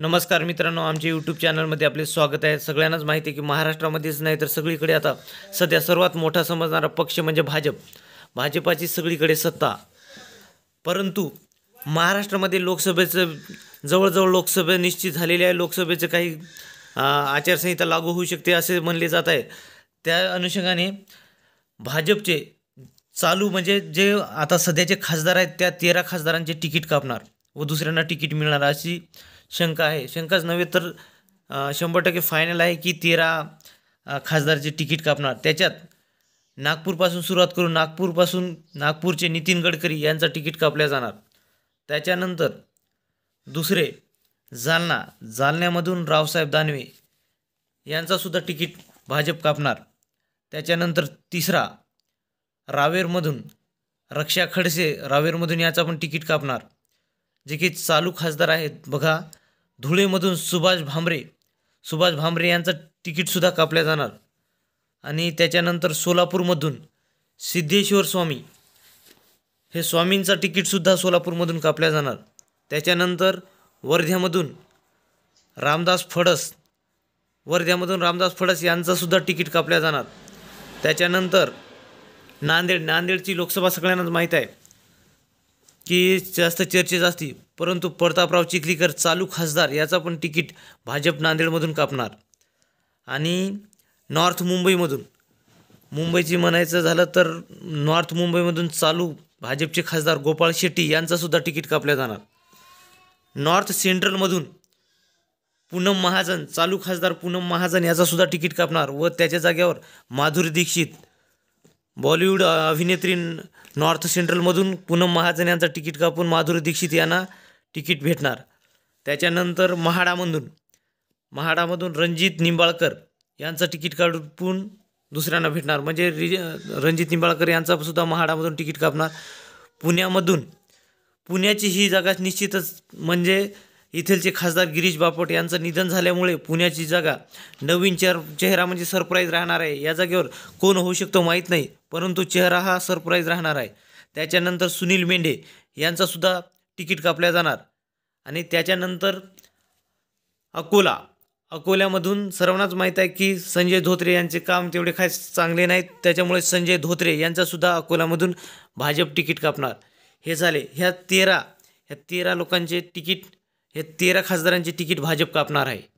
नमस्कार मित्रांनो आमच्या यूट्यूब चॅनलमध्ये आपले स्वागत आहे सगळ्यांनाच माहिती आहे की महाराष्ट्रामध्येच नाही तर सगळीकडे आता सध्या सर्वात मोठा समजणारा पक्ष म्हणजे भाजप भाजपाची सगळीकडे सत्ता परंतु महाराष्ट्रामध्ये लोकसभेचं जवळजवळ लोकसभा निश्चित झालेली आहे लोकसभेचं काही आचारसंहिता लागू होऊ शकते असे म्हणले जात आहे त्या अनुषंगाने भाजपचे चालू म्हणजे जे आता सध्याचे खासदार आहेत त्या तेरा खासदारांचे तिकीट कापणार व दुसऱ्यांना तिकीट मिळणार अशी शंका आहे शंकाच नव्हे तर शंभर टक्के फायनल आहे की तेरा खासदारचे तिकीट कापणार त्याच्यात नागपूरपासून सुरुवात करून नागपूरपासून नागपूरचे नितीन गडकरी यांचा तिकीट कापल्या जाणार त्याच्यानंतर दुसरे जालना जालन्यामधून रावसाहेब दानवे यांचासुद्धा तिकीट भाजप कापणार त्याच्यानंतर तिसरा रावेरमधून रक्षा खडसे रावेरमधून याचा पण तिकीट कापणार जे की चालू खासदार आहेत बघा धुळेमधून सुभाष भामरे सुभाष भामरे यांचं तिकीटसुद्धा कापल्या जाणार आणि त्याच्यानंतर सोलापूरमधून सिद्धेश्वर स्वामी हे स्वामींचं तिकीटसुद्धा सोलापूरमधून कापल्या जाणार त्याच्यानंतर वर्ध्यामधून रामदास फडस वर्ध्यामधून रामदास फडस यांचंसुद्धा तिकीट कापल्या जाणार त्याच्यानंतर नांदेड नांदेडची लोकसभा सगळ्यांनाच माहीत आहे की जास्त चर्चेत असते परंतु प्रतापराव चिखलीकर चालू खासदार याचा पण तिकीट भाजप नांदेडमधून कापणार आणि नॉर्थ मुंबईमधून मुंबईची म्हणायचं झालं तर नॉर्थ मुंबईमधून चालू भाजपचे खासदार गोपाळ शेट्टी यांचासुद्धा तिकीट कापल्या जाणार नॉर्थ सेंट्रलमधून पूनम महाजन चालू खासदार पूनम महाजन याचासुद्धा तिकीट कापणार व त्याच्या जागेवर माधुरी दीक्षित बॉलिवूड अभिनेत्री नॉर्थ सेंट्रलमधून पूनम महाजन यांचं तिकीट कापून माधुरी दीक्षित यांना तिकीट भेटणार त्याच्यानंतर महाडामधून महाडामधून रणजित निंबाळकर यांचं तिकीट काढून दुसऱ्यांना भेटणार म्हणजे रिज रणजित निंबाळकर यांचासुद्धा महाडामधून तिकीट कापणार पुण्यामधून पुण्याची ही जागा निश्चितच म्हणजे येथीलचे खासदार गिरीश बापट यांचं निधन झाल्यामुळे पुण्याची जागा नवीन चेहर चेहरा म्हणजे सरप्राईज राहणार आहे या जागेवर कोण होऊ शकतो माहीत नाही परंतु चेहरा हा सरप्राईज राहणार आहे त्याच्यानंतर सुनील मेंढे यांचासुद्धा तिकीट कापल्या जाणार आणि त्याच्यानंतर अकोला अकोल्यामधून सर्वांनाच माहीत आहे की संजय धोत्रे यांचे काम तेवढे खास चांगले नाहीत त्याच्यामुळे संजय धोत्रे यांचासुद्धा अकोल्यामधून भाजप तिकीट कापणार हे झाले ह्या तेरा ह्या तेरा लोकांचे तिकीट हे तेरा खासदारांची तिकीट भाजप कापणार आहे